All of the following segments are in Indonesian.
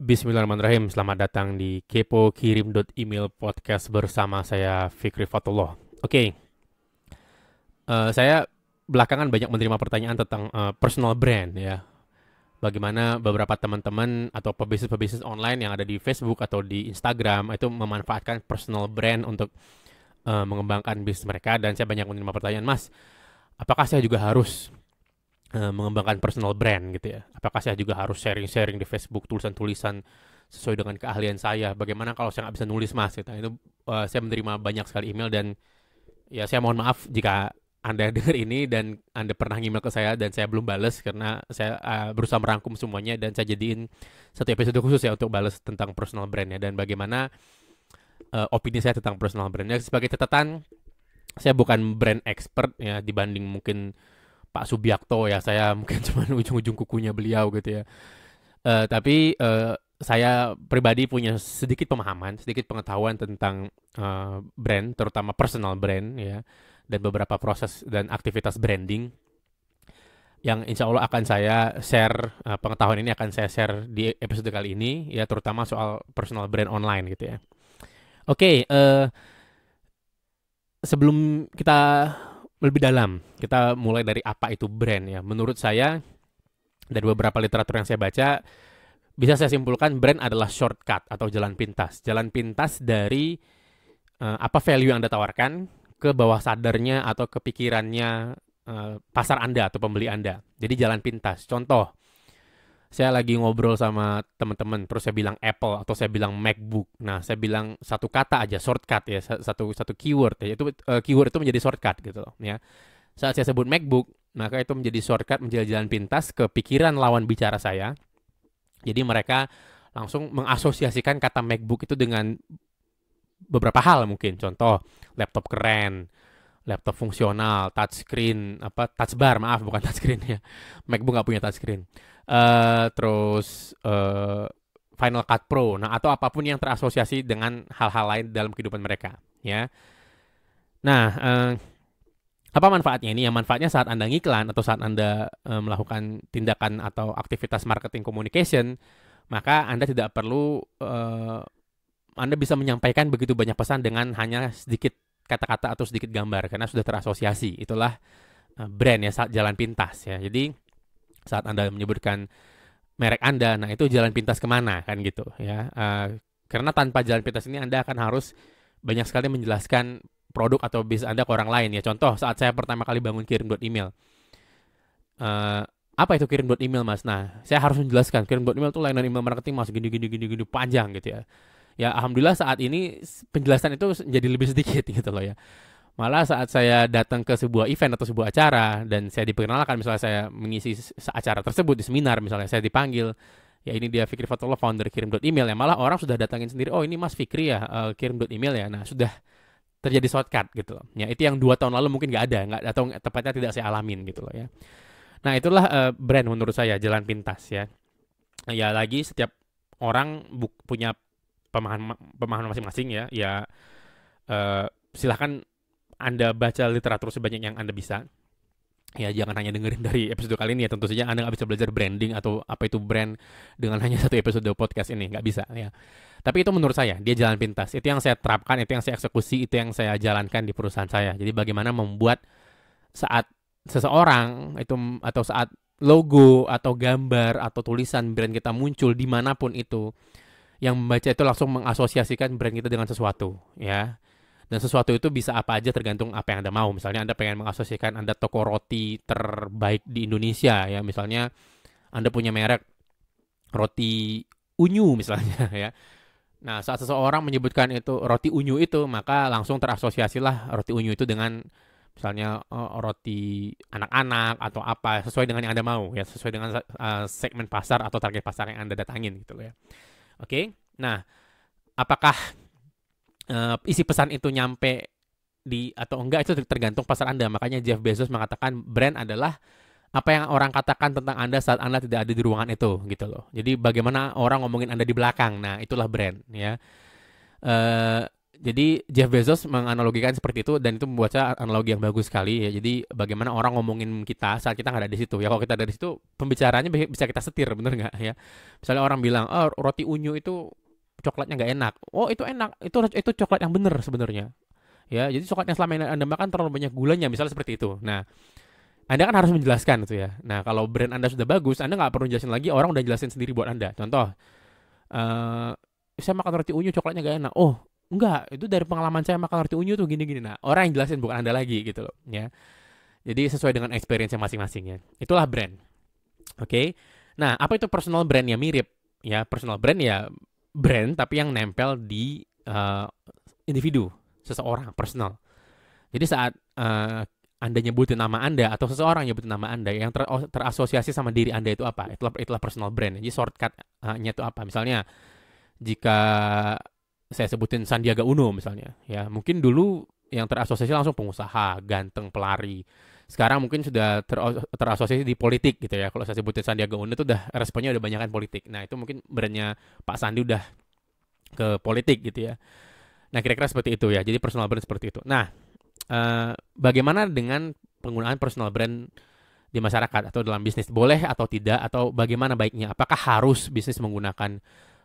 Bismillahirrahmanirrahim, selamat datang di kepo kirim email podcast bersama saya Fikri Fatullah. Oke, okay. uh, eh, saya belakangan banyak menerima pertanyaan tentang uh, personal brand ya. Bagaimana beberapa teman-teman atau pebisnis-pebisnis online yang ada di Facebook atau di Instagram itu memanfaatkan personal brand untuk uh, mengembangkan bisnis mereka dan saya banyak menerima pertanyaan, Mas, apakah saya juga harus Eh, mengembangkan personal brand gitu ya. Apakah saya juga harus sharing-sharing di Facebook tulisan-tulisan sesuai dengan keahlian saya? Bagaimana kalau saya nggak bisa nulis mas? Gitu. Itu uh, saya menerima banyak sekali email dan ya saya mohon maaf jika anda dengar ini dan Anda pernah email ke saya dan saya belum balas karena saya uh, berusaha merangkum semuanya dan saya jadiin satu episode khusus ya untuk balas tentang personal brand ya dan bagaimana uh, opini saya tentang personal brandnya sebagai catatan saya bukan brand expert ya dibanding mungkin Pak Subiakto ya saya mungkin cuma ujung-ujung kukunya beliau gitu ya uh, tapi uh, saya pribadi punya sedikit pemahaman sedikit pengetahuan tentang uh, brand terutama personal brand ya dan beberapa proses dan aktivitas branding yang insya Allah akan saya share uh, pengetahuan ini akan saya share di episode kali ini ya terutama soal personal brand online gitu ya oke okay, uh, sebelum kita lebih dalam. Kita mulai dari apa itu brand ya. Menurut saya dari beberapa literatur yang saya baca bisa saya simpulkan brand adalah shortcut atau jalan pintas. Jalan pintas dari uh, apa value yang Anda tawarkan ke bawah sadarnya atau kepikirannya uh, eh, pasar Anda atau pembeli Anda. Jadi jalan pintas. Contoh saya lagi ngobrol sama teman-teman terus saya bilang Apple atau saya bilang MacBook. Nah, saya bilang satu kata aja shortcut ya, satu satu keyword ya. Itu uh, keyword itu menjadi shortcut gitu loh, ya. Saat saya sebut MacBook, maka itu menjadi shortcut menjadi jalan pintas ke pikiran lawan bicara saya. Jadi mereka langsung mengasosiasikan kata MacBook itu dengan beberapa hal mungkin. Contoh, laptop keren, laptop fungsional, touchscreen, apa touch bar, maaf bukan touchscreen ya. MacBook nggak punya touchscreen uh, terus uh, Final Cut Pro, nah atau apapun yang terasosiasi dengan hal-hal lain dalam kehidupan mereka, ya. Nah, uh, apa manfaatnya ini? Yang manfaatnya saat Anda ngiklan atau saat Anda uh, melakukan tindakan atau aktivitas marketing communication, maka Anda tidak perlu uh, Anda bisa menyampaikan begitu banyak pesan dengan hanya sedikit kata-kata atau sedikit gambar karena sudah terasosiasi. Itulah brand ya jalan pintas ya. Jadi saat Anda menyebutkan merek Anda. Nah, itu jalan pintas kemana kan gitu ya. Uh, karena tanpa jalan pintas ini Anda akan harus banyak sekali menjelaskan produk atau bisnis Anda ke orang lain ya. Contoh saat saya pertama kali bangun kirim buat email. Uh, apa itu kirim buat email mas? Nah, saya harus menjelaskan kirim buat email itu layanan email marketing mas gini gini gini gini panjang gitu ya. Ya alhamdulillah saat ini penjelasan itu jadi lebih sedikit gitu loh ya. Malah saat saya datang ke sebuah event atau sebuah acara dan saya diperkenalkan misalnya saya mengisi acara tersebut di seminar misalnya saya dipanggil ya ini dia Fikri Fatullah founder kirim dot email ya malah orang sudah datangin sendiri oh ini Mas Fikri ya uh, kirim dot email ya nah sudah terjadi shortcut gitu loh ya itu yang dua tahun lalu mungkin nggak ada nggak atau tepatnya tidak saya alamin gitu loh ya nah itulah uh, brand menurut saya jalan pintas ya ya lagi setiap orang punya pemahaman pemahaman masing-masing ya ya uh, silahkan anda baca literatur sebanyak yang Anda bisa. Ya jangan hanya dengerin dari episode kali ini ya tentu saja Anda nggak bisa belajar branding atau apa itu brand dengan hanya satu episode podcast ini nggak bisa ya. Tapi itu menurut saya dia jalan pintas. Itu yang saya terapkan, itu yang saya eksekusi, itu yang saya jalankan di perusahaan saya. Jadi bagaimana membuat saat seseorang itu atau saat logo atau gambar atau tulisan brand kita muncul dimanapun itu yang membaca itu langsung mengasosiasikan brand kita dengan sesuatu ya dan sesuatu itu bisa apa aja tergantung apa yang Anda mau. Misalnya Anda pengen mengasosiasikan Anda toko roti terbaik di Indonesia ya, misalnya Anda punya merek roti unyu misalnya ya. Nah, saat seseorang menyebutkan itu roti unyu itu, maka langsung terasosiasilah roti unyu itu dengan misalnya oh, roti anak-anak atau apa sesuai dengan yang Anda mau ya, sesuai dengan uh, segmen pasar atau target pasar yang Anda datangin gitu loh ya. Oke. Okay? Nah, apakah uh, isi pesan itu nyampe di atau enggak itu tergantung pasar Anda. Makanya Jeff Bezos mengatakan brand adalah apa yang orang katakan tentang Anda saat Anda tidak ada di ruangan itu gitu loh. Jadi bagaimana orang ngomongin Anda di belakang. Nah, itulah brand ya. Uh, jadi Jeff Bezos menganalogikan seperti itu dan itu membuat saya analogi yang bagus sekali ya. Jadi bagaimana orang ngomongin kita saat kita nggak ada di situ ya. Kalau kita ada di situ pembicaranya bisa kita setir bener nggak ya. Misalnya orang bilang oh roti unyu itu coklatnya nggak enak oh itu enak itu itu coklat yang bener sebenarnya ya jadi coklat yang selama ini anda makan terlalu banyak gulanya misalnya seperti itu nah anda kan harus menjelaskan itu ya nah kalau brand anda sudah bagus anda nggak perlu jelasin lagi orang udah jelasin sendiri buat anda contoh uh, saya makan roti unyu coklatnya gak enak oh enggak itu dari pengalaman saya makan roti unyu tuh gini gini nah orang yang jelasin bukan anda lagi gitu loh ya jadi sesuai dengan experience masing-masing ya itulah brand oke okay? nah apa itu personal brand yang mirip ya personal brand ya brand tapi yang nempel di uh, individu seseorang personal jadi saat uh, anda nyebutin nama Anda atau seseorang nyebutin nama Anda yang ter oh, terasosiasi sama diri Anda itu apa? Itulah itulah personal brand. Jadi shortcutnya eh, itu apa? Misalnya jika saya sebutin Sandiaga Uno misalnya, ya mungkin dulu yang terasosiasi langsung pengusaha, ganteng, pelari sekarang mungkin sudah ter terasosiasi di politik gitu ya. Kalau saya sebutin Sandiaga Uno itu udah responnya udah banyak kan politik. Nah, itu mungkin brandnya Pak Sandi udah ke politik gitu ya. Nah, kira-kira seperti itu ya. Jadi personal brand seperti itu. Nah, eh, bagaimana dengan penggunaan personal brand di masyarakat atau dalam bisnis boleh atau tidak atau bagaimana baiknya apakah harus bisnis menggunakan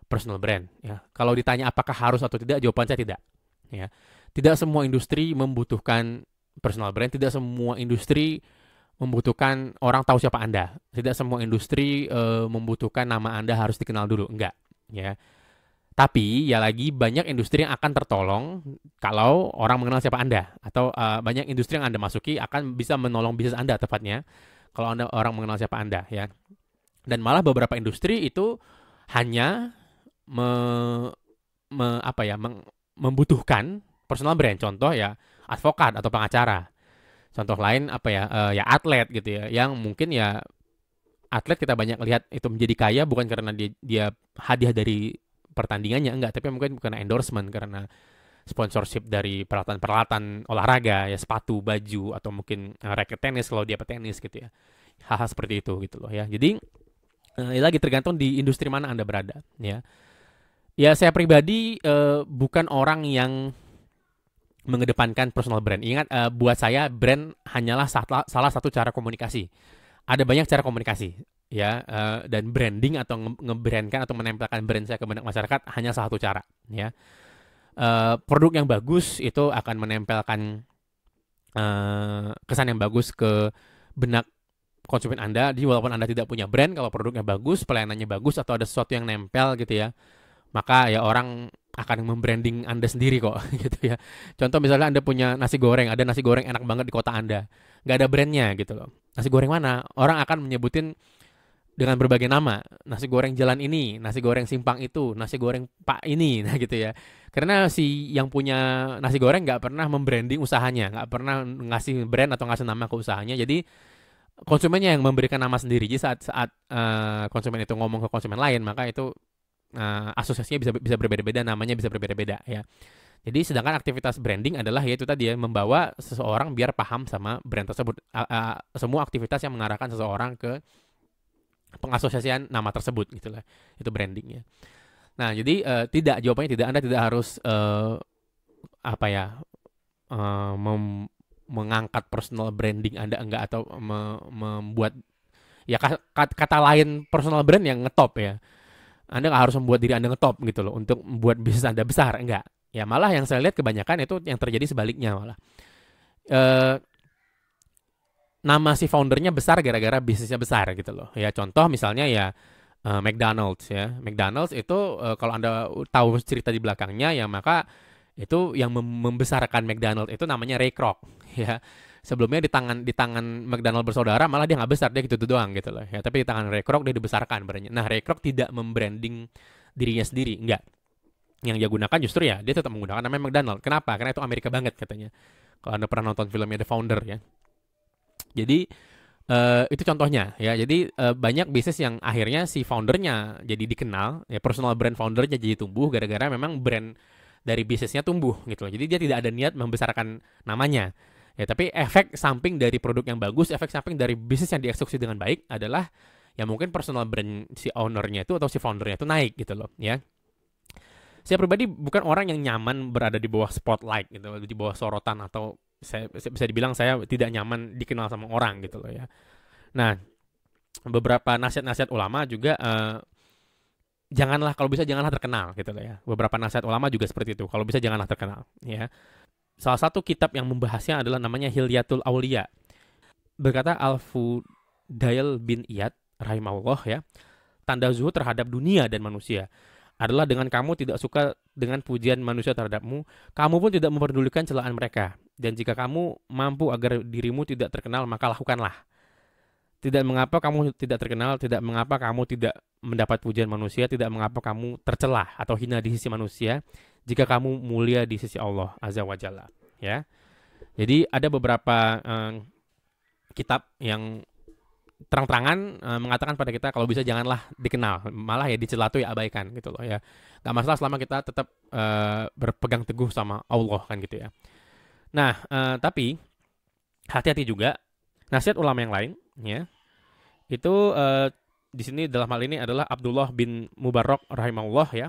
personal brand ya kalau ditanya apakah harus atau tidak jawaban saya tidak ya tidak semua industri membutuhkan personal brand tidak semua industri membutuhkan orang tahu siapa Anda. Tidak semua industri e, membutuhkan nama Anda harus dikenal dulu, enggak, ya. Tapi ya lagi banyak industri yang akan tertolong kalau orang mengenal siapa Anda atau e, banyak industri yang Anda masuki akan bisa menolong bisnis Anda tepatnya kalau Anda orang mengenal siapa Anda, ya. Dan malah beberapa industri itu hanya me, me apa ya, meng, membutuhkan personal brand contoh ya advokat atau pengacara. Contoh lain apa ya? E, ya atlet gitu ya, yang mungkin ya atlet kita banyak lihat itu menjadi kaya bukan karena dia, dia hadiah dari pertandingannya enggak, tapi mungkin karena endorsement karena sponsorship dari peralatan-peralatan olahraga ya sepatu, baju atau mungkin eh, raket tenis kalau dia petenis gitu ya. Hal-hal seperti itu gitu loh ya. Jadi uh, lagi tergantung di industri mana Anda berada ya. Ya saya pribadi eh, bukan orang yang mengedepankan personal brand. Ingat, uh, buat saya brand hanyalah salah satu cara komunikasi. Ada banyak cara komunikasi, ya, uh, dan branding atau ngebrandkan atau menempelkan brand saya ke banyak masyarakat hanya salah satu cara, ya. Uh, produk yang bagus itu akan menempelkan uh, kesan yang bagus ke benak konsumen Anda. Jadi walaupun Anda tidak punya brand, kalau produknya bagus, pelayanannya bagus atau ada sesuatu yang nempel gitu ya maka ya orang akan membranding Anda sendiri kok gitu ya. Contoh misalnya Anda punya nasi goreng, ada nasi goreng enak banget di kota Anda. Nggak ada brandnya gitu loh. Nasi goreng mana? Orang akan menyebutin dengan berbagai nama. Nasi goreng jalan ini, nasi goreng simpang itu, nasi goreng pak ini, nah gitu ya. Karena si yang punya nasi goreng nggak pernah membranding usahanya, nggak pernah ngasih brand atau ngasih nama ke usahanya. Jadi konsumennya yang memberikan nama sendiri. Jadi saat saat uh, konsumen itu ngomong ke konsumen lain, maka itu uh, asosiasinya bisa bisa berbeda-beda, namanya bisa berbeda-beda ya. Jadi sedangkan aktivitas branding adalah yaitu tadi ya membawa seseorang biar paham sama brand tersebut. Uh, uh, semua aktivitas yang mengarahkan seseorang ke pengasosiasian nama tersebut gitulah Itu brandingnya Nah, jadi uh, tidak jawabannya tidak Anda tidak harus uh, apa ya uh, mem mengangkat personal branding Anda enggak atau me membuat ya kata lain personal brand yang ngetop ya anda nggak harus membuat diri Anda ngetop gitu loh untuk membuat bisnis Anda besar, enggak. Ya malah yang saya lihat kebanyakan itu yang terjadi sebaliknya malah. E, nama si foundernya besar gara-gara bisnisnya besar gitu loh. Ya contoh misalnya ya e, McDonald's ya. McDonald's itu e, kalau Anda tahu cerita di belakangnya ya maka itu yang membesarkan McDonald's itu namanya Ray Kroc ya sebelumnya di tangan di tangan McDonald bersaudara malah dia nggak besar dia gitu, gitu doang gitu loh ya tapi di tangan Ray Kroc dia dibesarkan berarti. nah Ray Kroc tidak membranding dirinya sendiri enggak yang dia gunakan justru ya dia tetap menggunakan nama McDonald kenapa karena itu Amerika banget katanya kalau anda pernah nonton filmnya The Founder ya jadi Uh, itu contohnya ya jadi uh, banyak bisnis yang akhirnya si foundernya jadi dikenal ya personal brand foundernya jadi tumbuh gara-gara memang brand dari bisnisnya tumbuh gitu loh jadi dia tidak ada niat membesarkan namanya Ya, tapi efek samping dari produk yang bagus, efek samping dari bisnis yang dieksekusi dengan baik adalah ya mungkin personal brand si ownernya itu atau si foundernya itu naik gitu loh, ya. Saya pribadi bukan orang yang nyaman berada di bawah spotlight gitu, di bawah sorotan atau saya bisa dibilang saya tidak nyaman dikenal sama orang gitu loh ya. Nah, beberapa nasihat-nasihat ulama juga uh, janganlah kalau bisa janganlah terkenal gitu loh ya. Beberapa nasihat ulama juga seperti itu. Kalau bisa janganlah terkenal ya salah satu kitab yang membahasnya adalah namanya Hilyatul Aulia. Berkata Al-Fudail bin Iyad, rahimahullah ya, tanda zuhud terhadap dunia dan manusia adalah dengan kamu tidak suka dengan pujian manusia terhadapmu, kamu pun tidak memperdulikan celaan mereka. Dan jika kamu mampu agar dirimu tidak terkenal, maka lakukanlah. Tidak mengapa kamu tidak terkenal, tidak mengapa kamu tidak mendapat pujian manusia, tidak mengapa kamu tercelah atau hina di sisi manusia jika kamu mulia di sisi Allah Azza wa Jalla, ya. Jadi ada beberapa eh, kitab yang terang-terangan eh, mengatakan pada kita kalau bisa janganlah dikenal malah ya dicela tuh ya abaikan gitu loh ya Gak masalah selama kita tetap eh, berpegang teguh sama Allah kan gitu ya nah eh, tapi hati-hati juga nasihat ulama yang lain ya itu uh, di sini dalam hal ini adalah Abdullah bin Mubarak rahimahullah ya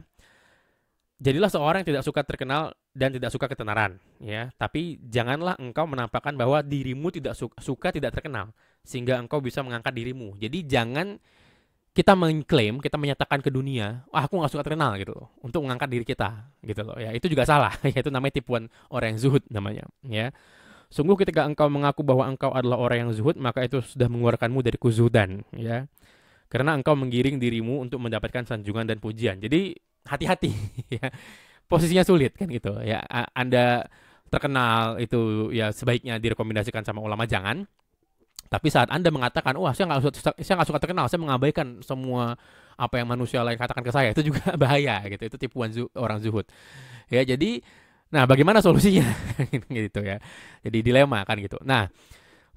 jadilah seorang yang tidak suka terkenal dan tidak suka ketenaran ya tapi janganlah engkau menampakkan bahwa dirimu tidak suka, suka tidak terkenal sehingga engkau bisa mengangkat dirimu jadi jangan kita mengklaim, kita menyatakan ke dunia, wah aku nggak suka terkenal gitu loh, untuk mengangkat diri kita gitu loh ya. Itu juga salah, ya itu namanya tipuan orang yang zuhud namanya ya. Sungguh ketika engkau mengaku bahwa engkau adalah orang yang zuhud, maka itu sudah mengeluarkanmu dari kuzudan, ya. Karena engkau menggiring dirimu untuk mendapatkan sanjungan dan pujian. Jadi hati-hati, ya. Posisinya sulit kan gitu, ya. Anda terkenal itu ya sebaiknya direkomendasikan sama ulama jangan. Tapi saat Anda mengatakan, "Wah, saya nggak suka saya nggak suka terkenal, saya mengabaikan semua apa yang manusia lain katakan ke saya." Itu juga bahaya gitu. Itu tipuan zu, orang zuhud. Ya, jadi Nah, bagaimana solusinya? Gitu, gitu ya. Jadi dilema kan gitu. Nah,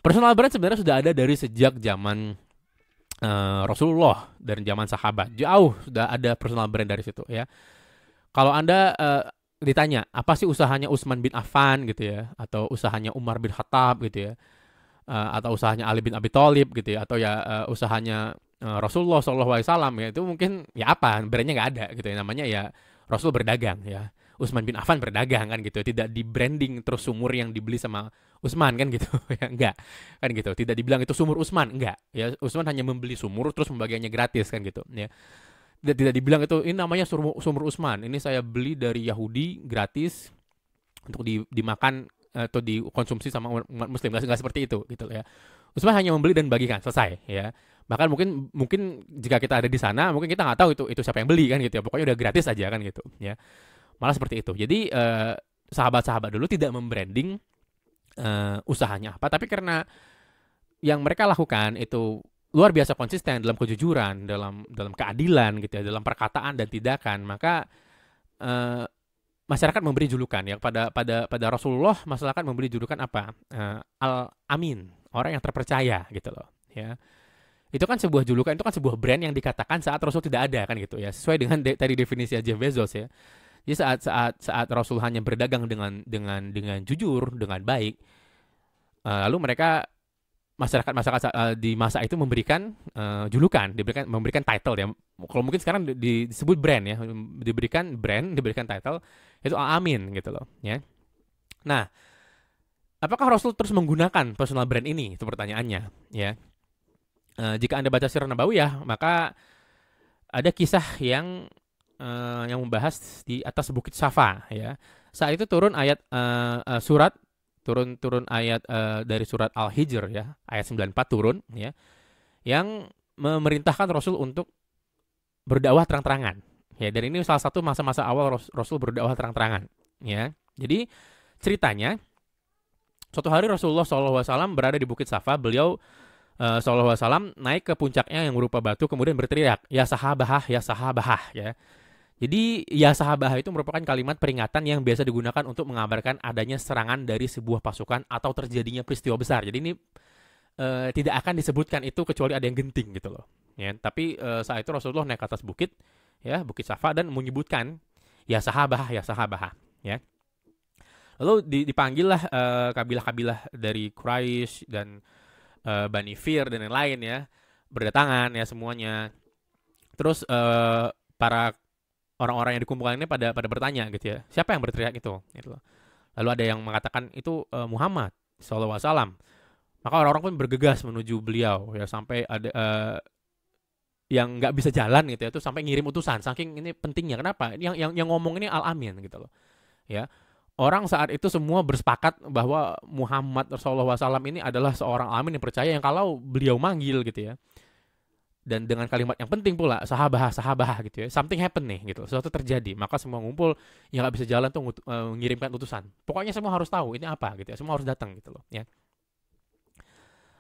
personal brand sebenarnya sudah ada dari sejak zaman uh, Rasulullah dan zaman sahabat. Jauh sudah ada personal brand dari situ ya. Kalau Anda uh, ditanya, apa sih usahanya Utsman bin Affan gitu ya atau usahanya Umar bin Khattab gitu ya. Uh, atau usahanya Ali bin Abi Thalib gitu ya atau ya uh, usahanya uh, Rasulullah SAW ya itu mungkin ya apa brandnya nggak ada gitu ya namanya ya Rasul berdagang ya Usman bin Affan berdagang kan gitu tidak di branding terus sumur yang dibeli sama Usman kan gitu ya enggak kan gitu tidak dibilang itu sumur Usman enggak ya Usman hanya membeli sumur terus membagiannya gratis kan gitu ya tidak tidak dibilang itu ini namanya sumur, sumur Usman ini saya beli dari Yahudi gratis untuk di, dimakan atau dikonsumsi sama umat muslim nggak, enggak seperti itu gitu ya Usman hanya membeli dan bagikan selesai ya bahkan mungkin mungkin jika kita ada di sana mungkin kita nggak tahu itu itu siapa yang beli kan gitu ya pokoknya udah gratis aja kan gitu ya malah seperti itu jadi eh, sahabat-sahabat dulu tidak membranding uh, usahanya apa tapi karena yang mereka lakukan itu luar biasa konsisten dalam kejujuran dalam dalam keadilan gitu ya dalam perkataan dan tindakan maka uh, masyarakat memberi julukan ya pada pada pada Rasulullah masyarakat memberi julukan apa uh, eh, al amin orang yang terpercaya gitu loh ya itu kan sebuah julukan itu kan sebuah brand yang dikatakan saat Rasul tidak ada kan gitu ya sesuai dengan de tadi definisi Jeff Bezos ya jadi saat saat saat Rasul hanya berdagang dengan dengan dengan jujur, dengan baik, uh, lalu mereka masyarakat masyarakat uh, di masa itu memberikan uh, julukan, diberikan memberikan title ya. Kalau mungkin sekarang di, disebut brand ya, diberikan brand, diberikan title itu Amin gitu loh, ya. Nah, apakah Rasul terus menggunakan personal brand ini? Itu pertanyaannya, ya. Uh, jika Anda baca Sirah ya, maka ada kisah yang uh, yang membahas di atas bukit Safa ya. Saat itu turun ayat uh, uh, surat turun-turun ayat uh, dari surat Al-Hijr ya, ayat 94 turun ya. Yang memerintahkan Rasul untuk berdakwah terang-terangan. Ya, dan ini salah satu masa-masa awal Rasul berdakwah terang-terangan ya. Jadi ceritanya suatu hari Rasulullah SAW berada di Bukit Safa, beliau uh, SAW naik ke puncaknya yang berupa batu kemudian berteriak, "Ya sahabah, ya sahabah," ya. Jadi ya sahabah itu merupakan kalimat peringatan yang biasa digunakan untuk mengabarkan adanya serangan dari sebuah pasukan atau terjadinya peristiwa besar. Jadi ini e, tidak akan disebutkan itu kecuali ada yang genting gitu loh. Ya, tapi e, saat itu Rasulullah naik ke atas bukit, ya bukit Safa dan menyebutkan ya sahabah, ya. sahabah, ya. Lalu dipanggillah e, kabilah-kabilah dari Quraisy dan e, Bani Fir dan lain-lain ya berdatangan ya semuanya. Terus e, para orang-orang yang dikumpulkan ini pada pada bertanya gitu ya siapa yang berteriak itu gitu loh. lalu ada yang mengatakan itu uh, Muhammad saw maka orang-orang pun bergegas menuju beliau ya sampai ada uh, yang nggak bisa jalan gitu ya itu sampai ngirim utusan saking ini pentingnya kenapa yang yang yang ngomong ini al amin gitu loh ya orang saat itu semua bersepakat bahwa Muhammad SAW ini adalah seorang amin yang percaya yang kalau beliau manggil gitu ya dan dengan kalimat yang penting pula sahabah sahabah gitu ya something happen nih gitu sesuatu terjadi maka semua ngumpul yang nggak bisa jalan tuh uh, eh, mengirimkan utusan pokoknya semua harus tahu ini apa gitu ya semua harus datang gitu loh ya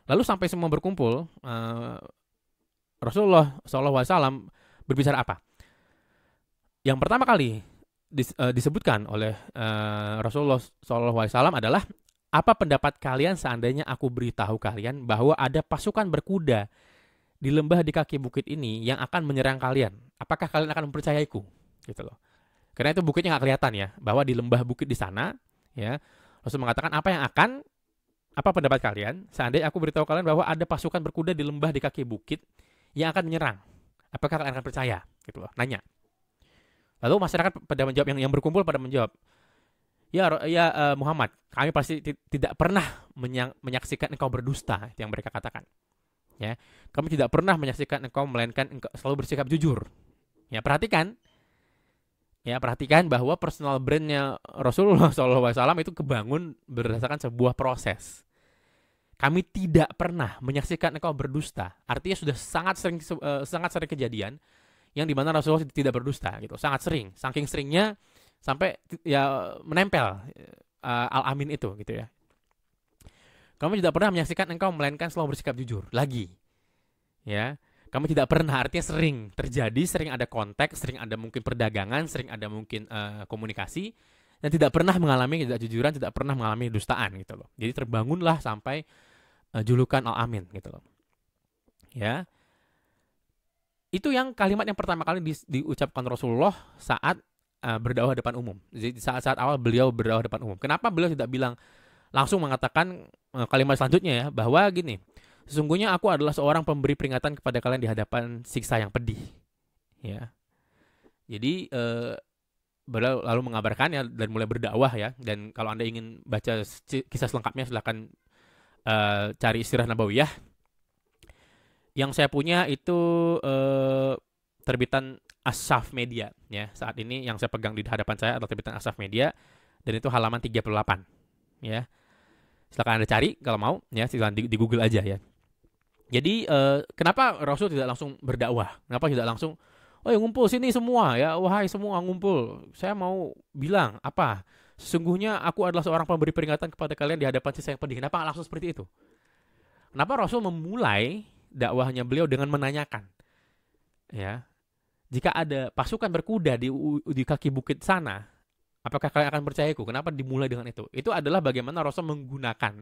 lalu sampai semua berkumpul uh, Rasulullah SAW berbicara apa yang pertama kali dis, uh, disebutkan oleh uh, Rasulullah SAW adalah apa pendapat kalian seandainya aku beritahu kalian bahwa ada pasukan berkuda di lembah di kaki bukit ini yang akan menyerang kalian. Apakah kalian akan mempercayaiku? Gitu loh. Karena itu bukitnya nggak kelihatan ya, bahwa di lembah bukit di sana, ya Rasul mengatakan apa yang akan apa pendapat kalian? Seandainya aku beritahu kalian bahwa ada pasukan berkuda di lembah di kaki bukit yang akan menyerang, apakah kalian akan percaya? Gitu loh, nanya. Lalu masyarakat pada menjawab yang yang berkumpul pada menjawab, ya ya eh, Muhammad, kami pasti tidak pernah menyaksikan engkau berdusta, yang mereka katakan ya kamu tidak pernah menyaksikan engkau melainkan engkau selalu bersikap jujur ya perhatikan ya perhatikan bahwa personal brandnya Rasulullah SAW itu kebangun berdasarkan sebuah proses kami tidak pernah menyaksikan engkau berdusta artinya sudah sangat sering eh, sangat sering kejadian yang dimana Rasulullah tidak berdusta gitu sangat sering saking seringnya sampai ya menempel uh, eh, al amin itu gitu ya kamu tidak pernah menyaksikan engkau melainkan selalu bersikap jujur. Lagi. Ya. Kamu tidak pernah artinya sering terjadi, sering ada konteks, sering ada mungkin perdagangan, sering ada mungkin uh, komunikasi dan tidak pernah mengalami tidak jujuran, tidak pernah mengalami dustaan gitu loh. Jadi terbangunlah sampai uh, julukan Al-Amin gitu loh. Ya. Itu yang kalimat yang pertama kali di, diucapkan Rasulullah saat uh, berdakwah depan umum. Jadi saat-saat awal beliau berdakwah depan umum. Kenapa beliau tidak bilang langsung mengatakan eh, kalimat selanjutnya ya bahwa gini, sesungguhnya aku adalah seorang pemberi peringatan kepada kalian di hadapan siksa yang pedih. Ya. Jadi eh, lalu mengabarkan ya dan mulai berdakwah ya dan kalau Anda ingin baca kisah selengkapnya silahkan eh, cari istirah nabawiyah. Yang saya punya itu eh, terbitan Asaf Media ya. Saat ini yang saya pegang di hadapan saya adalah terbitan Asaf Media dan itu halaman 38 ya silakan anda cari kalau mau ya silakan di, di Google aja ya jadi eh, kenapa Rasul tidak langsung berdakwah kenapa tidak langsung oh ngumpul sini semua ya wahai semua ngumpul saya mau bilang apa sesungguhnya aku adalah seorang pemberi peringatan kepada kalian di hadapan sisa yang pedih kenapa langsung seperti itu kenapa Rasul memulai dakwahnya beliau dengan menanyakan ya jika ada pasukan berkuda di di kaki bukit sana apakah kalian akan percayaku kenapa dimulai dengan itu itu adalah bagaimana Rasul menggunakan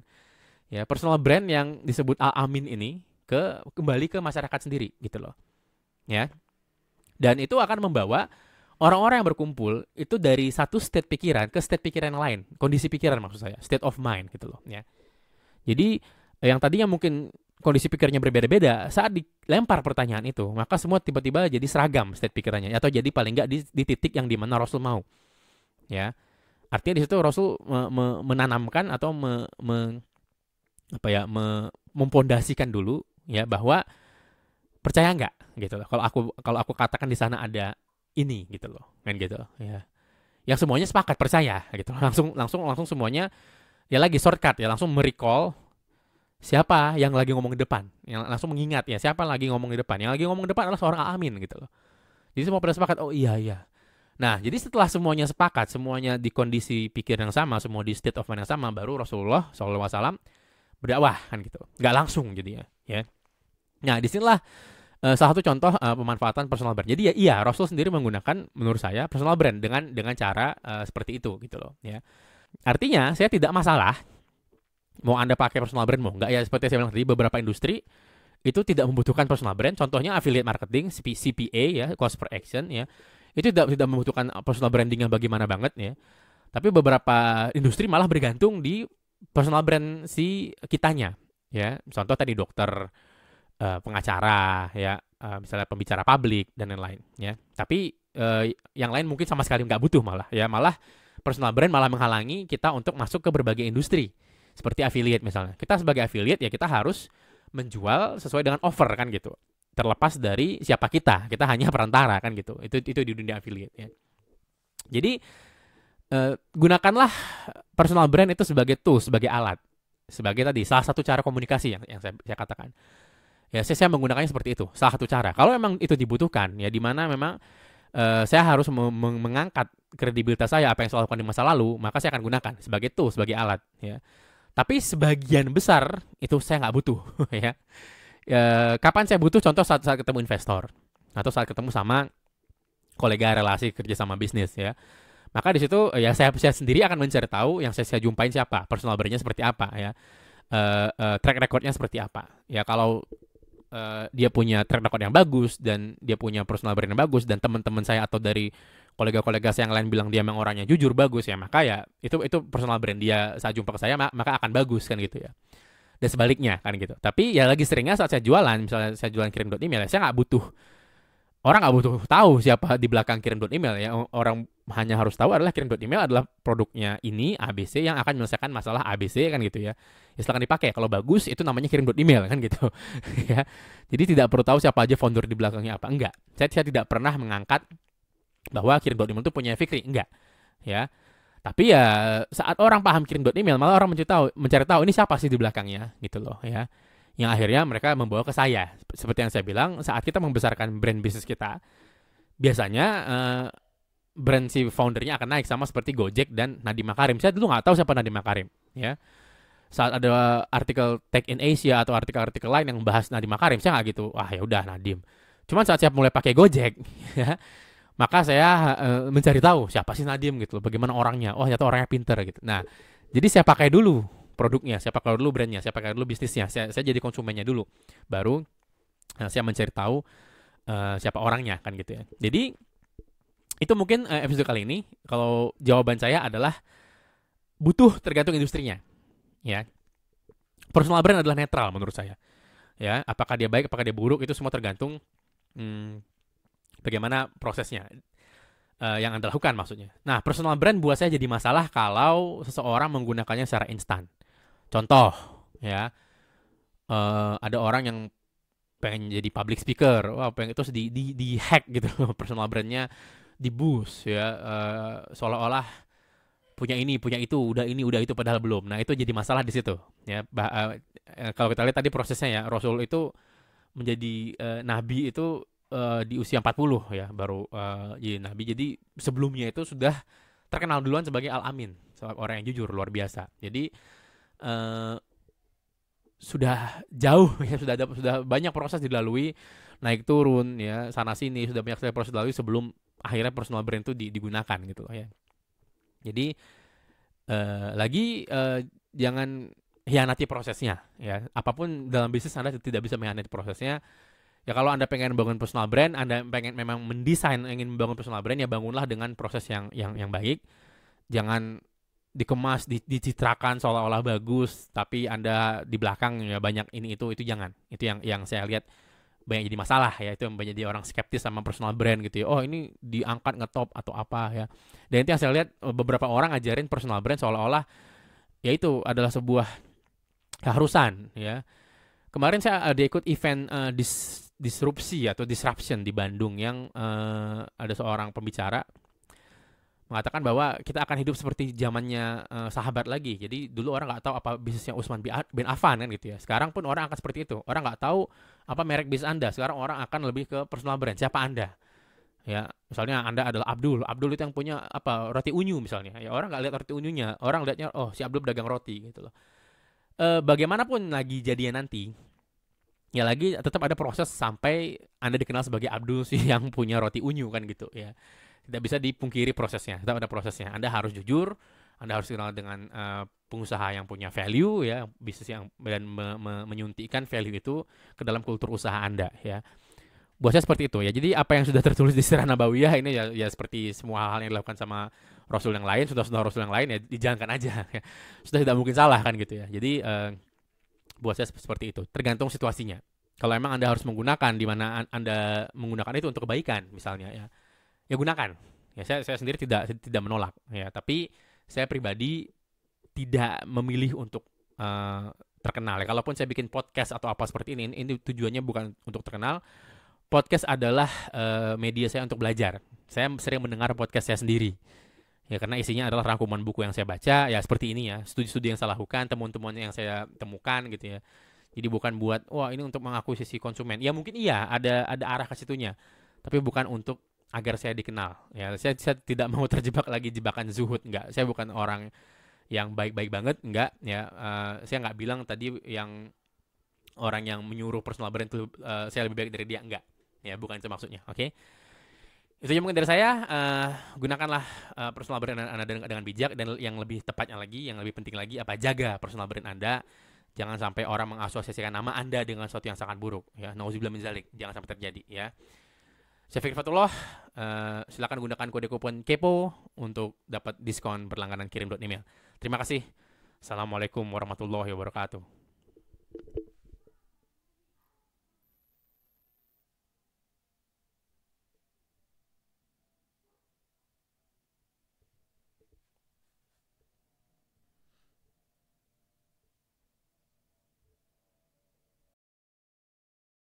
ya personal brand yang disebut Al Amin ini ke kembali ke masyarakat sendiri gitu loh ya dan itu akan membawa orang-orang yang berkumpul itu dari satu state pikiran ke state pikiran yang lain kondisi pikiran maksud saya state of mind gitu loh ya jadi yang tadinya mungkin kondisi pikirnya berbeda-beda saat dilempar pertanyaan itu maka semua tiba-tiba jadi seragam state pikirannya atau jadi paling nggak di, di titik yang dimana Rasul mau ya artinya di situ Rasul me, me, menanamkan atau me, me, apa ya me, mempondasikan dulu ya bahwa percaya nggak gitu loh kalau aku kalau aku katakan di sana ada ini gitu loh kan gitu ya yang semuanya sepakat percaya gitu langsung langsung langsung semuanya ya lagi shortcut ya langsung merecall siapa yang lagi ngomong di depan yang langsung mengingat ya siapa lagi ngomong di depan yang lagi ngomong di depan adalah seorang amin gitu loh jadi semua pada sepakat oh iya iya Nah, jadi setelah semuanya sepakat, semuanya di kondisi pikir yang sama, semua di state of mind yang sama, baru Rasulullah SAW berdakwah kan gitu. Nggak langsung jadinya, ya. Nah, disinilah uh, salah satu contoh uh, pemanfaatan personal brand. Jadi ya iya, Rasul sendiri menggunakan menurut saya personal brand dengan dengan cara uh, seperti itu gitu loh, ya. Artinya saya tidak masalah mau Anda pakai personal brand mau nggak ya seperti saya bilang tadi beberapa industri itu tidak membutuhkan personal brand. Contohnya affiliate marketing, CPA ya, cost per action ya itu tidak tidak membutuhkan uh, personal branding yang bagaimana banget ya tapi beberapa industri malah bergantung di personal brand si kitanya ya contoh tadi dokter uh, pengacara ya uh, misalnya pembicara publik dan lain-lain ya tapi uh, yang lain mungkin sama sekali nggak butuh malah ya malah personal brand malah menghalangi kita untuk masuk ke berbagai industri seperti affiliate misalnya kita sebagai affiliate ya kita harus menjual sesuai dengan offer kan gitu terlepas dari siapa kita kita hanya perantara kan gitu itu itu di dunia affiliate ya jadi eh, gunakanlah personal brand itu sebagai tool, sebagai alat sebagai tadi salah satu cara komunikasi yang yang saya, saya katakan ya saya, saya menggunakannya seperti itu salah satu cara kalau memang itu dibutuhkan ya di mana memang uh, saya harus mengangkat kredibilitas saya apa yang saya lakukan di masa lalu, maka saya akan gunakan sebagai tool, sebagai alat, ya. Tapi sebagian besar itu saya nggak butuh, ya ya, kapan saya butuh contoh saat, saat ketemu investor atau saat ketemu sama kolega relasi kerja sama bisnis ya maka di situ ya saya saya sendiri akan mencari tahu yang saya, saya jumpain siapa personal brandnya seperti apa ya e, e, track recordnya seperti apa ya kalau uh, dia punya track record yang bagus dan dia punya personal brand yang bagus dan teman-teman saya atau dari kolega-kolega saya yang lain bilang dia memang orangnya jujur bagus ya maka ya itu itu personal brand dia saat jumpa ke saya maka akan bagus kan gitu ya dan sebaliknya kan gitu. Tapi ya lagi seringnya saat saya jualan, misalnya saya jualan kirim dot email, ya, saya nggak butuh orang nggak butuh tahu siapa di belakang kirim dot email ya. Orang hanya harus tahu adalah kirim dot email adalah produknya ini ABC yang akan menyelesaikan masalah ABC kan gitu ya. Ya silahkan dipakai. Kalau bagus itu namanya kirim dot email kan gitu. ya. Jadi tidak perlu tahu siapa aja founder di belakangnya apa enggak. Saya, saya tidak pernah mengangkat bahwa kirim dot email itu punya Fikri enggak. Ya tapi ya saat orang paham kirim dot email malah orang mencari tahu, mencari tahu ini siapa sih di belakangnya gitu loh ya. Yang akhirnya mereka membawa ke saya. Seperti yang saya bilang saat kita membesarkan brand bisnis kita biasanya eh, brand si foundernya akan naik sama seperti Gojek dan Nadiem Makarim. Saya dulu nggak tahu siapa Nadiem Makarim ya. Saat ada artikel Tech in Asia atau artikel-artikel lain yang membahas Nadiem Makarim, saya nggak gitu. Wah ya udah Nadiem. Cuman saat saya mulai pakai Gojek, ya, maka saya uh, mencari tahu siapa sih Nadim gitu loh, bagaimana orangnya. Oh, ternyata orangnya pinter gitu. Nah, jadi saya pakai dulu produknya, saya pakai dulu brandnya, saya pakai dulu bisnisnya, saya, saya jadi konsumennya dulu. Baru nah, saya mencari tahu uh, siapa orangnya kan gitu ya. Jadi itu mungkin uh, episode kali ini kalau jawaban saya adalah butuh tergantung industrinya. Ya. Personal brand adalah netral menurut saya. Ya, apakah dia baik, apakah dia buruk itu semua tergantung hmm, Bagaimana prosesnya? Uh, yang Anda lakukan maksudnya. Nah, personal brand buat saya jadi masalah kalau seseorang menggunakannya secara instan. Contoh, ya. Uh, ada orang yang pengen jadi public speaker, wah pengen itu di di di hack gitu personal brandnya di boost ya uh, seolah-olah punya ini punya itu udah ini udah itu padahal belum nah itu jadi masalah di situ ya bah, uh, kalau kita lihat tadi prosesnya ya Rasul itu menjadi uh, nabi itu Eh, di usia 40 ya baru uh, jadi nabi. Jadi sebelumnya itu sudah terkenal duluan sebagai al-amin, orang yang jujur luar biasa. Jadi uh, sudah jauh ya sudah ada sudah banyak proses dilalui naik turun ya sana sini sudah banyak proses dilalui sebelum akhirnya personal brand itu digunakan gitu ya. Jadi uh, lagi uh, jangan hianati prosesnya ya. Apapun dalam bisnis Anda tidak bisa menghianati prosesnya Ya kalau Anda pengen bangun personal brand, Anda pengen memang mendesain ingin bangun personal brand ya bangunlah dengan proses yang yang yang baik. Jangan dikemas, dicitrakan seolah-olah bagus, tapi Anda di belakang ya banyak ini itu itu jangan. Itu yang yang saya lihat banyak jadi masalah ya itu yang banyak jadi orang skeptis sama personal brand gitu ya oh ini diangkat ngetop atau apa ya dan itu yang saya lihat e, beberapa orang ajarin personal brand seolah-olah ya itu adalah sebuah keharusan ya kemarin saya ada e, ikut event uh, e, dis disrupsi atau disruption di Bandung yang uh, ada seorang pembicara mengatakan bahwa kita akan hidup seperti zamannya uh, sahabat lagi. Jadi dulu orang nggak tahu apa bisnisnya Usman bin Affan kan gitu ya. Sekarang pun orang akan seperti itu. Orang nggak tahu apa merek bis Anda. Sekarang orang akan lebih ke personal brand. Siapa Anda? Ya, misalnya Anda adalah Abdul. Abdul itu yang punya apa roti unyu misalnya. Ya orang nggak lihat roti unyunya. Orang lihatnya oh si Abdul dagang roti gitu loh. Uh, bagaimanapun lagi jadinya nanti, ya lagi tetap ada proses sampai Anda dikenal sebagai Abdul sih yang punya roti unyu kan gitu ya. Tidak bisa dipungkiri prosesnya, tetap ada prosesnya. Anda harus jujur, Anda harus dikenal dengan uh, pengusaha yang punya value ya, bisnis yang dan me, me, menyuntikkan value itu ke dalam kultur usaha Anda ya. Buat saya seperti itu ya. Jadi apa yang sudah tertulis di Sirah Nabawiyah ini ya, ya seperti semua hal-hal yang dilakukan sama Rasul yang lain, sudah sudah Rasul yang lain ya dijalankan aja. Ya. Sudah tidak mungkin salah kan gitu ya. Jadi uh, buat saya seperti itu tergantung situasinya kalau emang anda harus menggunakan di mana anda menggunakan itu untuk kebaikan misalnya ya ya gunakan ya saya saya sendiri tidak tidak menolak ya tapi saya pribadi tidak memilih untuk uh, terkenal ya kalaupun saya bikin podcast atau apa seperti ini ini tujuannya bukan untuk terkenal podcast adalah uh, media saya untuk belajar saya sering mendengar podcast saya sendiri ya karena isinya adalah rangkuman buku yang saya baca ya seperti ini ya studi-studi yang saya lakukan temuan-temuan yang saya temukan gitu ya jadi bukan buat wah ini untuk mengakuisisi konsumen ya mungkin iya ada ada arah ke situnya tapi bukan untuk agar saya dikenal ya saya, saya tidak mau terjebak lagi jebakan zuhud enggak saya bukan orang yang baik-baik banget enggak ya uh, saya enggak bilang tadi yang orang yang menyuruh personal brand itu uh, saya lebih baik dari dia enggak ya bukan itu maksudnya oke okay? Itu yang mungkin dari saya. Uh, gunakanlah uh, personal brand Anda dengan, dengan bijak dan yang lebih tepatnya lagi, yang lebih penting lagi apa jaga personal brand Anda. Jangan sampai orang mengasosiasikan nama Anda dengan sesuatu yang sangat buruk ya. Nauzubillah min zalik. Jangan sampai terjadi ya. Saya Fikri Fatullah, uh, silakan gunakan kode kupon KEPO untuk dapat diskon berlangganan kirim email. Terima kasih. Assalamualaikum warahmatullahi wabarakatuh.